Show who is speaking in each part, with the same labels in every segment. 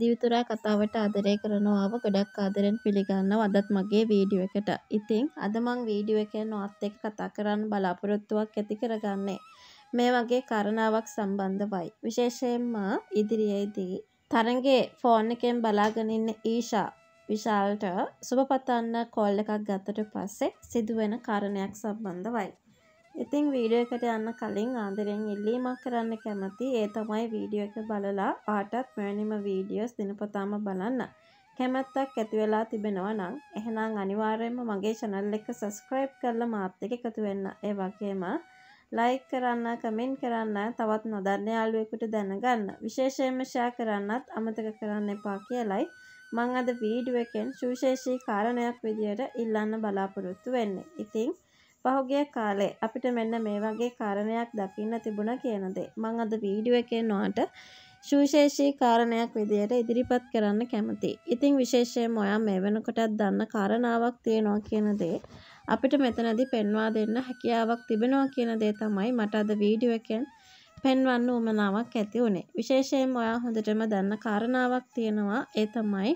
Speaker 1: දිවිතුරා කතාවට ආදරය කරනවාව ගොඩක් ආදරෙන් පිළිගන්නව අදත් මගේ වීඩියෝ එකට. ඉතින් අද මං වීඩියෝ එකේ නොත් එක්ක කතා කරන්න බලාපොරොත්තුවක් ඇති කරගන්නේ. මේ වගේ කාරණාවක් සම්බන්ධවයි. විශේෂයෙන්ම ඉදිරියේදී තරඟේ ෆෝන් එකෙන් බලාගෙන ඉන්න ඊෂා විශාල්ට සුබ පතන්න කෝල් එකක් ගත්තට පස්සේ සිදුවෙන කාරණයක් සම්බන්ධවයි. ඉතින් වීඩියෝ එකට යන්න කලින් ආදරෙන් ඉල්ලීමක් කරන්න කැමති ඒ තමයි වීඩියෝ එක බලලා ආටත් මෙවැනිම වීඩියෝස් දිනපතාම බලන්න. කැමැත්තක් ඇති වෙලා තිබෙනවා නම් එහෙනම් අනිවාර්යයෙන්ම මගේ channel එක subscribe කරලා මාත් එක්ක එකතු වෙන්න. ඒ වගේම like කරන්න, comment කරන්න, තවත් නොදන්න යාළුවෙකුට දැනගන්න, විශේෂයෙන්ම share කරන්නත් අමතක කරන්න එපා කියලයි මම අද වීඩියෝ එකෙන් සුවිශේෂී කාරණයක් විදියට ඉල්ලන්න බලාපොරොත්තු වෙන්නේ. ඉතින් පහුගිය කාලේ අපිට මෙන්න මේ වගේ කාරණයක් දකින්න තිබුණ කියන දේ මං අද වීඩියෝ එකෙන් ඔයාට සුවිශේෂී කාරණයක් විදියට ඉදිරිපත් කරන්න කැමතියි. ඉතින් විශේෂයෙන්ම ඔයා මේ වෙනකොටත් දන්න කාරණාවක් තියෙනවා කියන දේ අපිට මෙතනදී පෙන්වා දෙන්න හැකියාවක් තිබෙනවා කියන දේ තමයි මට අද වීඩියෝ එකෙන් පෙන්වන්න උමනාවක් ඇති වුණේ. විශේෂයෙන්ම ඔයා හොඳටම දන්න කාරණාවක් තියෙනවා. ඒ තමයි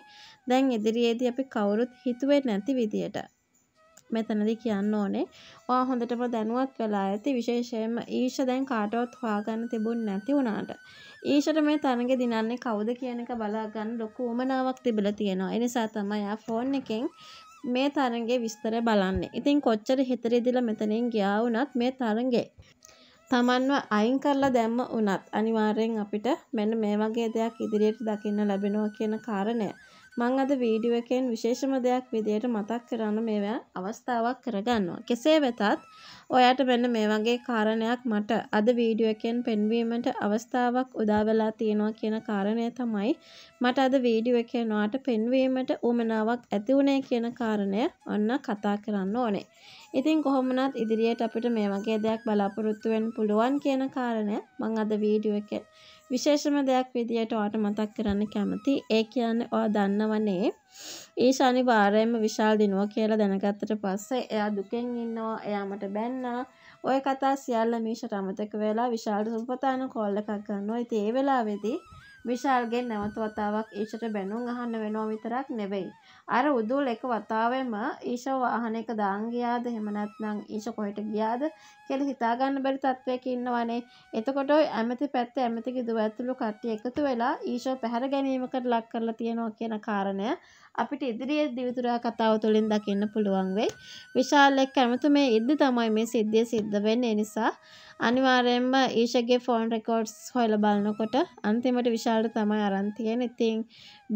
Speaker 1: දැන් ඉදිරියේදී අපි කවුරුත් හිතුවේ නැති විදියට මෙතනදි කියන්න ඕනේ ඔයා හොඳටම දැනුවත් වෙලා ඇති විශේෂයෙන්ම ඊෂ දැන් කාටවත් හොයාගන්න තිබුණ නැති වුණාට ඊෂට මේ තරඟ දිනන්නේ කවුද කියන එක බලාගන්න ලොකු උමනාවක් තිබිලා තියෙනවා ඒ නිසා තමයි ආ ෆෝන් එකෙන් මේ තරඟේ විස්තර බලන්නේ ඉතින් කොච්චර හිතරෙදිලා මෙතනින් ගියා වුණත් මේ තරඟේ තමන්ව අයින් කරලා දැම්ම වුණත් අනිවාර්යෙන් අපිට මෙන්න මේ වගේ දෙයක් ඉදිරියට දකින්න ලැබෙනවා කියන කාරණය මං අද වීඩියෝ එකෙන් විශේෂම දෙයක් විදියට මතක් කරන්න මේවා අවස්ථාවක් කරගන්නවා. කෙසේ වෙතත් ඔයාට මෙන්න මේ වගේ කාරණයක් මට අද වීඩියෝ එකෙන් පෙන්වීමට අවස්ථාවක් උදා වෙලා තියෙනවා කියන කාරණය තමයි මට අද වීඩියෝ එකෙන් ඔයාට පෙන්වීමට උවමනාවක් ඇති වුණේ කියන කාරණය ඔන්න කතා කරන්න ඕනේ. ඉතින් කොහොම වුණත් ඉදිරියට අපිට මේ වගේ දෙයක් බලාපොරොත්තු වෙන්න පුළුවන් කියන කාරණය මං අද වීඩියෝ එකේ විශේෂම දෙයක් විදියට ඔයාට මතක් කරන්න කැමති. ඒ කියන්නේ ඔයා දන්නවනේ ඊ ශනිවාරයෙන්ම විශාල් දිනුව කියලා දැනගත්තට පස්සේ එයා දුකෙන් ඉන්නවා. එයා මට බැන්නා. ওই කතා සියල්ල මීෂට අමතක වෙලා විශාල්ට සුපතාන කෝල් එකක් ගන්නවා. ඉතින් ඒ වෙලාවේදී විශාල්ගේ නැවත වතාවක් ඊෂට බැනුම් අහන්න වෙනවා විතරක් නෙවෙයි. අර උදුල් එක වතාවෙම ඊෂව වාහනයක දාන් ගියාද එහෙම නැත්නම් ඊෂ කොහෙට ගියාද කියලා හිතාගන්න බැරි තත්වයක ඉන්නවනේ. එතකොට ওই ඇමති පැත්තේ ඇමති කිදුව ඇතුළු කට්ටිය එකතු වෙලා ඊෂව පැහැර ගැනීමකට ලක් කරලා තියෙනවා කියන කාරණය අපිට ඉදිරියේ දිවිතුරා කතාව තුළින් දකින්න පුළුවන් වෙයි. විශාල් එක්ක ඇමතු මේ ඉද්දි තමයි මේ සිද්ධිය සිද්ධ වෙන්නේ. නිසා අනිවාර්යයෙන්ම ඊෂගේ ෆෝන් රෙකෝඩ්ස් හොයලා බලනකොට අන්තිමට විශාල්ට තමයි අරන් තියෙන්නේ. ඉතින්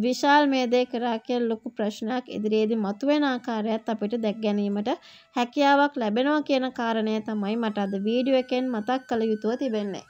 Speaker 1: විශාල් මේ දේ කරා කියලා ලොකු ප්‍රශ්නයක් ඉදිරියේදී මතුවෙන ආකාරයත් අපිට දැක් ගැනීමට හැකියාවක් ලැබෙනවා කියන කාරණය තමයි මට අද වීඩියෝ එකෙන් මතක් කළ යුතුව තිබෙන්නේ.